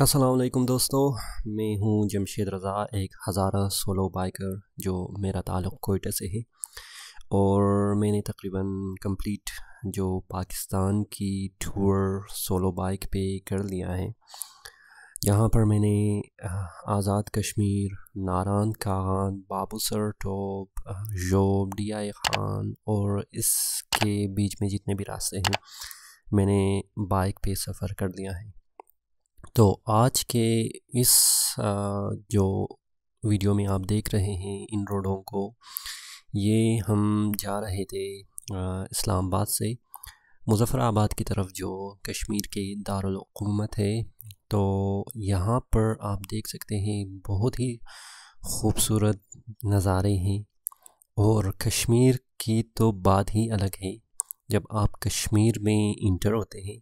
असलकुम दोस्तों मैं हूँ जमशेद रज़ा एक हज़ारा सोलो बाइकर जो मेरा ताल्लुक़ कोयटा से है और मैंने तकरीबन कंप्लीट जो पाकिस्तान की टूर सोलो बाइक पे कर लिया है यहाँ पर मैंने आज़ाद कश्मीर नारान खान बाबूसर टोप जोब डिया खान और इसके बीच में जितने भी रास्ते हैं मैंने बाइक पे सफ़र कर लिया है तो आज के इस जो वीडियो में आप देख रहे हैं इन रोडों को ये हम जा रहे थे इस्लामाबाद से मुजफ़राबाद की तरफ जो कश्मीर के दारकूमत है तो यहाँ पर आप देख सकते हैं बहुत ही खूबसूरत नज़ारे हैं और कश्मीर की तो बात ही अलग है जब आप कश्मीर में इंटर होते हैं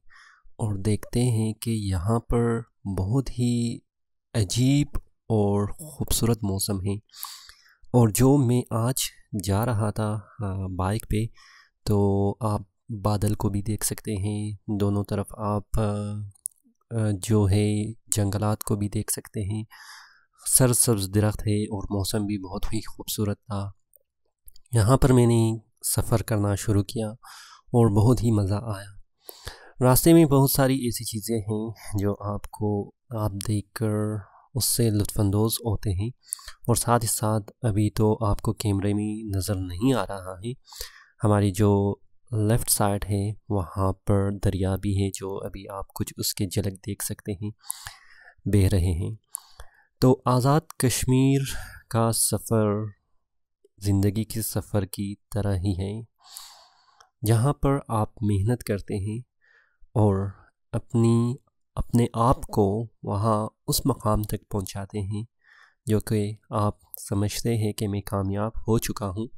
और देखते हैं कि यहाँ पर बहुत ही अजीब और ख़ूबसूरत मौसम है और जो मैं आज जा रहा था हाँ, बाइक पे तो आप बादल को भी देख सकते हैं दोनों तरफ आप जो है जंगलात को भी देख सकते हैं सरसब्ज दरख्त है और मौसम भी बहुत ही खूबसूरत था यहाँ पर मैंने सफ़र करना शुरू किया और बहुत ही मज़ा आया रास्ते में बहुत सारी ऐसी चीज़ें हैं जो आपको आप देखकर उससे लुफानंदोज़ होते हैं और साथ ही साथ अभी तो आपको कैमरे में नज़र नहीं आ रहा है हमारी जो लेफ़्ट साइड है वहाँ पर दरिया भी है जो अभी आप कुछ उसके झलक देख सकते हैं बह रहे हैं तो आज़ाद कश्मीर का सफ़र ज़िंदगी के सफ़र की तरह ही है जहाँ पर आप मेहनत करते हैं और अपनी अपने आप को वहाँ उस मकाम तक पहुँचाते हैं जो कि आप समझते हैं कि मैं कामयाब हो चुका हूँ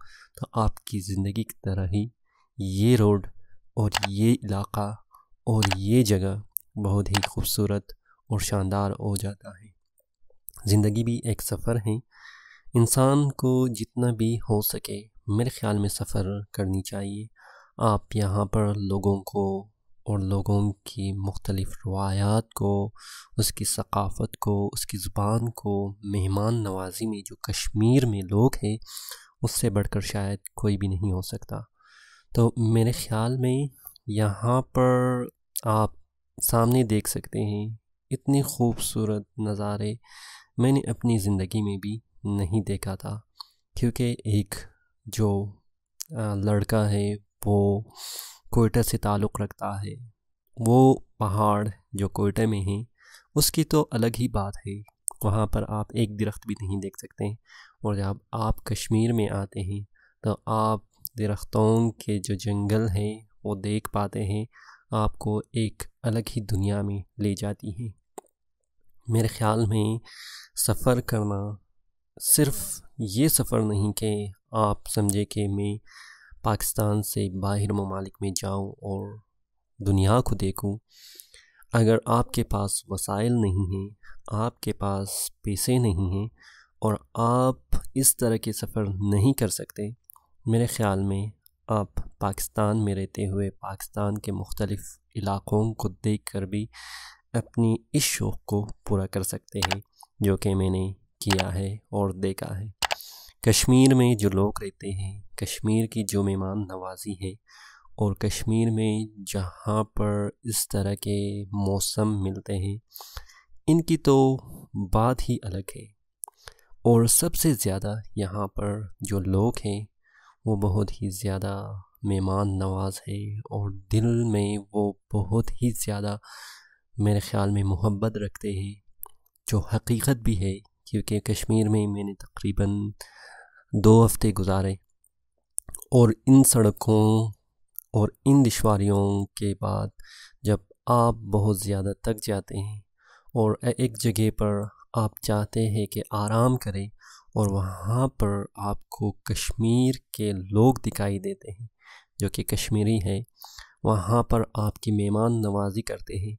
तो आपकी ज़िंदगी की तरह ही ये रोड और ये इलाका और ये जगह बहुत ही खूबसूरत और शानदार हो जाता है ज़िंदगी भी एक सफ़र है इंसान को जितना भी हो सके मेरे ख्याल में सफ़र करनी चाहिए आप यहाँ पर लोगों को और लोगों की मुख्तलिफ़ रवायात को उसकी सकाफ़त को उसकी ज़ुबान को मेहमान नवाजी में जो कश्मीर में लोग हैं उससे बढ़कर शायद कोई भी नहीं हो सकता तो मेरे ख़्याल में यहाँ पर आप सामने देख सकते हैं इतने खूबसूरत नज़ारे मैंने अपनी ज़िंदगी में भी नहीं देखा था क्योंकि एक जो लड़का है वो कोयटा से ताल्लुक़ रखता है वो पहाड़ जो कोयटा में है उसकी तो अलग ही बात है वहाँ पर आप एक दरख्त भी नहीं देख सकते और जब आप कश्मीर में आते हैं तो आप दरख्तों के जो जंगल हैं वो देख पाते हैं आपको एक अलग ही दुनिया में ले जाती है मेरे ख़्याल में सफ़र करना सिर्फ ये सफ़र नहीं कि आप समझे कि मैं पाकिस्तान से बाहर ममालिक में जाऊं और दुनिया को देखूं अगर आपके पास वसाइल नहीं हैं आपके पास पैसे नहीं हैं और आप इस तरह के सफ़र नहीं कर सकते मेरे ख़्याल में आप पाकिस्तान में रहते हुए पाकिस्तान के मुख्तलिफ़ इलाक़ों को देख कर भी अपनी इस शौक़ को पूरा कर सकते हैं जो कि मैंने किया है और देखा है कश्मीर में जो लोग रहते हैं कश्मीर की जो मेहमान नवाजी है और कश्मीर में जहाँ पर इस तरह के मौसम मिलते हैं इनकी तो बात ही अलग है और सबसे ज़्यादा यहाँ पर जो लोग हैं वो बहुत ही ज़्यादा मेहमान नवाज है और दिल में वो बहुत ही ज़्यादा मेरे ख़्याल में मोहब्बत रखते हैं जो हकीकत भी है क्योंकि कश्मीर में मैंने तकरीबन दो हफ्ते गुजारे और इन सड़कों और इन दुशारियों के बाद जब आप बहुत ज़्यादा थक जाते हैं और एक जगह पर आप चाहते हैं कि आराम करें और वहाँ पर आपको कश्मीर के लोग दिखाई देते हैं जो कि कश्मीरी हैं वहाँ पर आपकी मेहमान नवाजी करते हैं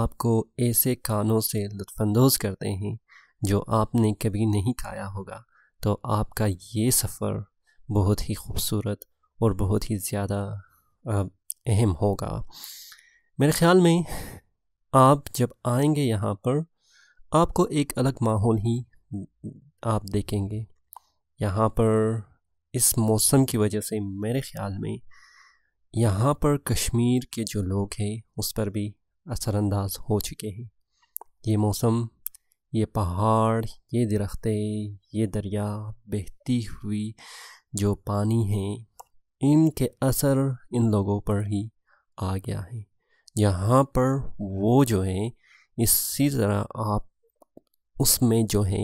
आपको ऐसे खानों से लुफानंदोज़ करते हैं जो आपने कभी नहीं खाया होगा तो आपका ये सफ़र बहुत ही खूबसूरत और बहुत ही ज़्यादा अहम होगा मेरे ख़्याल में आप जब आएंगे यहाँ पर आपको एक अलग माहौल ही आप देखेंगे यहाँ पर इस मौसम की वजह से मेरे ख़्याल में यहाँ पर कश्मीर के जो लोग हैं उस पर भी असरानंदाज हो चुके हैं ये मौसम ये पहाड़ ये दरख्तें ये दरिया बहती हुई जो पानी है इनके असर इन लोगों पर ही आ गया है यहाँ पर वो जो है इसी तरह आप उसमें जो है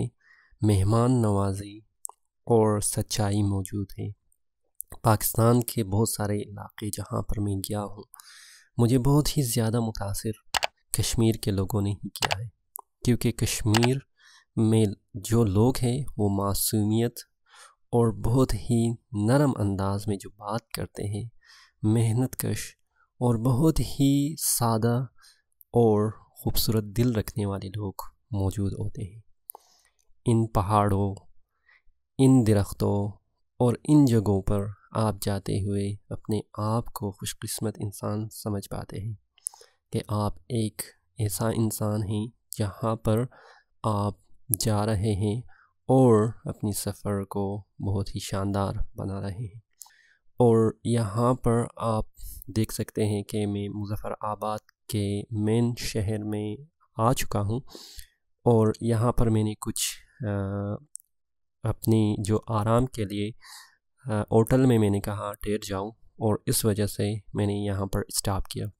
मेहमान नवाजी और सच्चाई मौजूद है पाकिस्तान के बहुत सारे इलाके जहाँ पर मैं गया हूँ मुझे बहुत ही ज़्यादा मुतासर कश्मीर के लोगों ने ही किया है क्योंकि कश्मीर में जो लोग हैं वो मासूमियत और बहुत ही नरम अंदाज में जो बात करते हैं मेहनत कश और बहुत ही सादा और ख़ूबसूरत दिल रखने वाले लोग मौजूद होते हैं इन पहाड़ों इन दरख्तों और इन जगहों पर आप जाते हुए अपने आप को खुशकिस्मत इंसान समझ पाते हैं कि आप एक ऐसा इंसान हैं यहाँ पर आप जा रहे हैं और अपनी सफ़र को बहुत ही शानदार बना रहे हैं और यहाँ पर आप देख सकते हैं कि मैं आबाद के मेन शहर में आ चुका हूँ और यहाँ पर मैंने कुछ आ, अपनी जो आराम के लिए होटल में मैंने कहा ठहर जाऊँ और इस वजह से मैंने यहाँ पर स्टॉप किया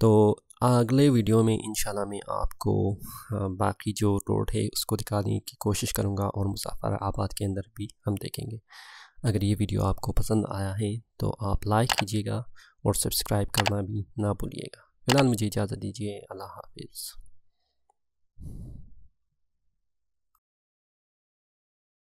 तो अगले वीडियो में इंशाल्लाह मैं आपको बाकी जो रोड है उसको दिखाने की कोशिश करूँगा और मुसाफर आबाद के अंदर भी हम देखेंगे अगर ये वीडियो आपको पसंद आया है तो आप लाइक कीजिएगा और सब्सक्राइब करना भी ना भूलिएगा फिलहाल मुझे इजाज़त दीजिए अल्लाह हाफिज़